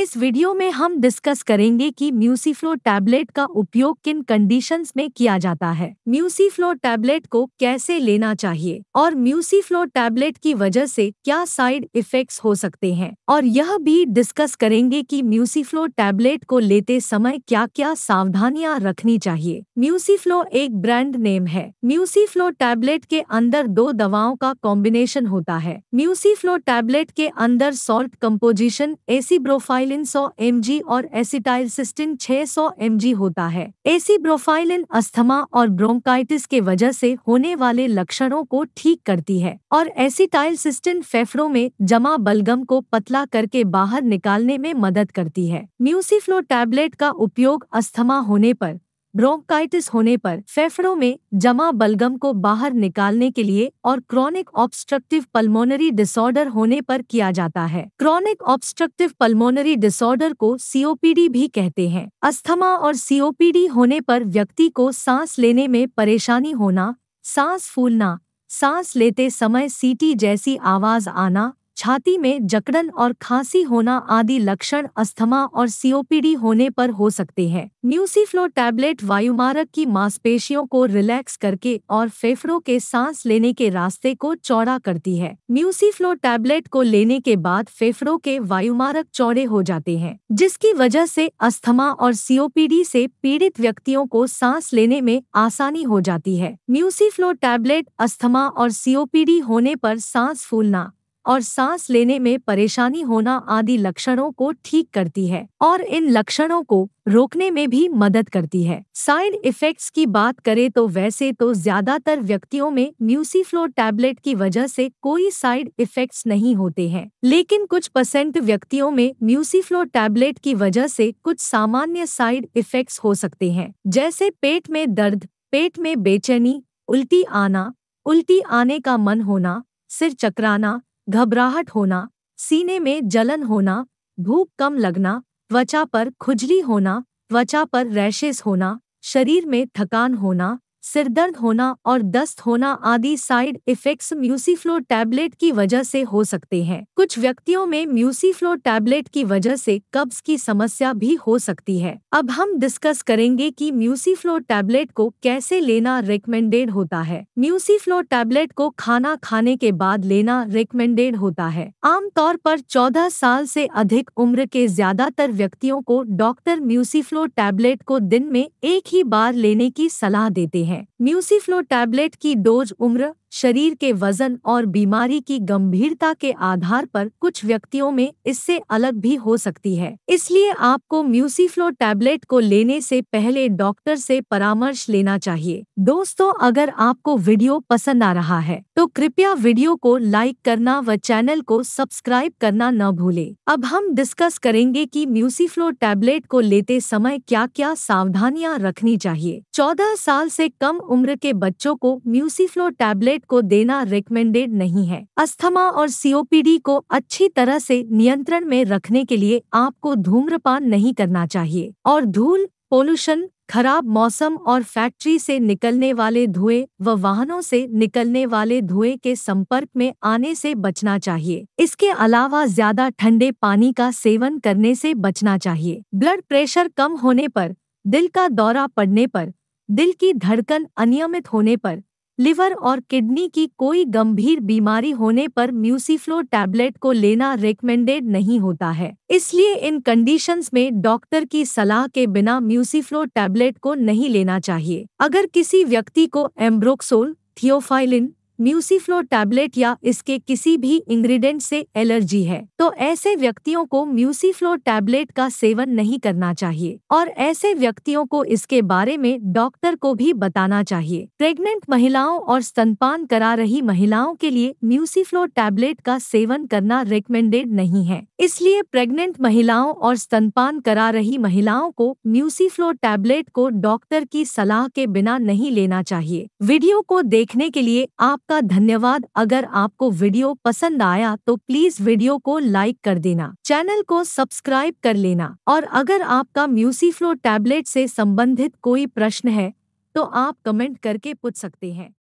इस वीडियो में हम डिस्कस करेंगे कि म्यूसीफ्लो टैबलेट का उपयोग किन कंडीशंस में किया जाता है म्यूसीफ्लो टैबलेट को कैसे लेना चाहिए और म्यूसीफ्लो टैबलेट की वजह से क्या साइड इफेक्ट्स हो सकते हैं और यह भी डिस्कस करेंगे कि म्यूसीफ्लो टैबलेट को लेते समय क्या क्या सावधानियां रखनी चाहिए म्यूसीफ्लो एक ब्रांड नेम है म्यूसीफ्लो टैबलेट के अंदर दो दवाओं का कॉम्बिनेशन होता है म्यूसीफ्लो टैबलेट के अंदर salt composition acebrophyl brophylline 100 M और एसिटाइल सिस्टिन 600 सौ होता है एसी ब्रोफाइलिन अस्थमा और ब्रोंकाइटिस के वजह से होने वाले लक्षणों को ठीक करती है और एसिटाइल सिस्टिन फेफड़ों में जमा बलगम को पतला करके बाहर निकालने में मदद करती है म्यूसीफ्लो टैबलेट का उपयोग अस्थमा होने पर ब्रोंकाइटिस होने पर फेफड़ों में जमा बलगम को बाहर निकालने के लिए और क्रॉनिक ऑब्स्ट्रक्टिव पल्मोनरी डिसऑर्डर होने पर किया जाता है क्रॉनिक ऑब्स्ट्रक्टिव पल्मोनरी डिसऑर्डर को सीओपीडी भी कहते हैं अस्थमा और सीओपीडी होने पर व्यक्ति को सांस लेने में परेशानी होना सांस फूलना सांस लेते समय सीटी जैसी आवाज आना छाती में जकड़न और खांसी होना आदि लक्षण अस्थमा और सीओपीडी होने पर हो सकते हैं न्यूसीफ्लो टैबलेट वायुमारक की मांसपेशियों को रिलैक्स करके और फेफड़ों के सांस लेने के रास्ते को चौड़ा करती है न्यूसीफ्लो टैबलेट को लेने के बाद फेफड़ों के वायुमारक चौड़े हो जाते हैं जिसकी वजह से अस्थमा और सीओपीडी से पीड़ित व्यक्तियों को सांस लेने में आसानी हो जाती है न्यूसीफ्लो टैबलेट अस्थमा और सीओपीडी होने पर सांस फूलना और सांस लेने में परेशानी होना आदि लक्षणों को ठीक करती है और इन लक्षणों को रोकने में भी मदद करती है साइड इफेक्ट्स की बात करें तो वैसे तो ज्यादातर व्यक्तियों में म्यूसीफ्लो टैबलेट की वजह से कोई साइड इफेक्ट्स नहीं होते हैं लेकिन कुछ परसेंट व्यक्तियों में म्यूसीफ्लो टैबलेट की वजह से कुछ सामान्य साइड इफेक्ट्स हो सकते हैं जैसे पेट में दर्द पेट में बेचैनी उल्टी आना उल्टी आने का मन होना सिर चकराना घबराहट होना सीने में जलन होना भूख कम लगना त्वचा पर खुजली होना त्वचा पर रैशेस होना शरीर में थकान होना सिरदर्द होना और दस्त होना आदि साइड इफेक्ट्स म्यूसीफ्लो टैबलेट की वजह से हो सकते हैं कुछ व्यक्तियों में म्यूसीफ्लो टैबलेट की वजह से कब्ज की समस्या भी हो सकती है अब हम डिस्कस करेंगे कि म्यूसीफ्लो टैबलेट को कैसे लेना रिकमेंडेड होता है म्यूसीफ्लो टैबलेट को खाना खाने के बाद लेना रिकमेंडेड होता है आमतौर पर चौदह साल से अधिक उम्र के ज्यादातर व्यक्तियों को डॉक्टर म्यूसीफ्लो टैबलेट को दिन में एक ही बार लेने की सलाह देते हैं है म्यूसीफ्लो टैबलेट की डोज उम्र शरीर के वजन और बीमारी की गंभीरता के आधार पर कुछ व्यक्तियों में इससे अलग भी हो सकती है इसलिए आपको म्यूसीफ्लो टैबलेट को लेने से पहले डॉक्टर से परामर्श लेना चाहिए दोस्तों अगर आपको वीडियो पसंद आ रहा है तो कृपया वीडियो को लाइक करना व चैनल को सब्सक्राइब करना न भूले अब हम डिस्कस करेंगे की म्यूसीफ्लो टैबलेट को लेते समय क्या क्या सावधानियाँ रखनी चाहिए चौदह साल ऐसी कम उम्र के बच्चों को म्यूसीफ्लो टैबलेट टैबलेट को देना रिकमेंडेड नहीं है अस्थमा और सीओपीडी को अच्छी तरह से नियंत्रण में रखने के लिए आपको धूम्रपान नहीं करना चाहिए और धूल पोल्यूशन खराब मौसम और फैक्ट्री से निकलने वाले धुएं व वाहनों से निकलने वाले धुएं के संपर्क में आने से बचना चाहिए इसके अलावा ज्यादा ठंडे पानी का सेवन करने से बचना चाहिए ब्लड प्रेशर कम होने पर दिल का दौरा पड़ने पर दिल की धड़कन अनियमित होने पर लिवर और किडनी की कोई गंभीर बीमारी होने पर म्यूसीफ्लो टैबलेट को लेना रिकमेंडेड नहीं होता है इसलिए इन कंडीशंस में डॉक्टर की सलाह के बिना म्यूसीफ्लो टैबलेट को नहीं लेना चाहिए अगर किसी व्यक्ति को एम्ब्रोक्सोल थियोफाइलिन म्यूसीफ्लो टैबलेट या इसके किसी भी इंग्रेडिएंट से एलर्जी है तो ऐसे व्यक्तियों को म्यूसीफ्लो टैबलेट का सेवन नहीं करना चाहिए और ऐसे व्यक्तियों को इसके बारे में डॉक्टर को भी बताना चाहिए प्रेग्नेंट महिलाओं और स्तनपान करा रही महिलाओं के लिए म्यूसीफ्लो टैबलेट का सेवन करना रिकमेंडेड नहीं है इसलिए प्रेग्नेंट महिलाओं और स्तनपान करा रही महिलाओं को म्यूसीफ्लो टैबलेट को डॉक्टर की सलाह के बिना नहीं लेना चाहिए वीडियो को देखने के लिए आप आपका धन्यवाद अगर आपको वीडियो पसंद आया तो प्लीज वीडियो को लाइक कर देना चैनल को सब्सक्राइब कर लेना और अगर आपका म्यूसीफ्लो टैबलेट से संबंधित कोई प्रश्न है तो आप कमेंट करके पूछ सकते हैं